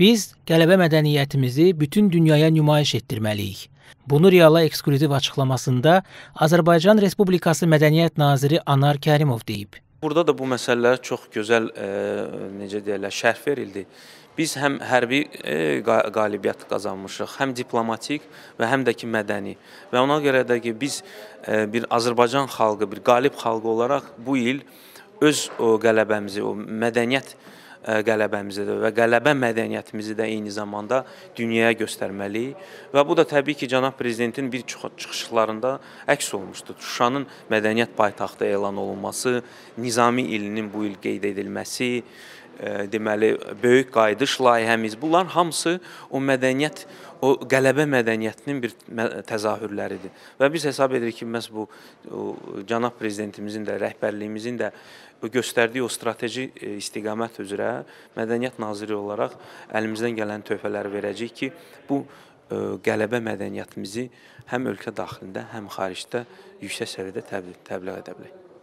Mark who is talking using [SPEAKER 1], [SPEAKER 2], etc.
[SPEAKER 1] Biz qələbə mədəniyyətimizi bütün dünyaya nümayiş etdirməliyik. Bunu Reala eksklüziv açıqlamasında Azərbaycan Respublikası Mədəniyyət naziri Anar Kərimov deyib.
[SPEAKER 2] Burada da bu məsələlər çox gözəl e, necə deyirlər, şərh verildi. Biz həm hərbi e, qalibiyyət qazanmışıq, həm diplomatik və həm də ki mədəni. Və ona görə də ki biz e, bir Azərbaycan xalqı, bir qalib xalqı olaraq bu il öz o qələbəmizi, o mədəniyyət e, qələbəmizi də və qələbə mədəniyyətimizi də eyni zamanda dünyaya göstərməliyik. Və bu da təbii ki, cənab prezidentin bir çox çıxışlarında əks olmuşdu. Şuşanın mədəniyyət paytaxtı elan olunması, Nizami ilinin bu il qeyd edilməsi, deməli böyük qayıdış layihəmiz bunların hamısı o mədəniyyət o qələbə mədəniyyətinin bir təzahürləridir. Və biz hesab edirik ki, məhz bu cənab prezidentimizin də, rəhbərliyimizin də göstərdiyi o strateji e, istiqamət üzrə mədəniyyət naziri olaraq əlimizdən gələn töhfələri verəcəyik ki, bu e, qələbə mədəniyyətimizi həm ölkə daxilində, həm xaricdə yüksək səviyyədə təbliğ edə bilək.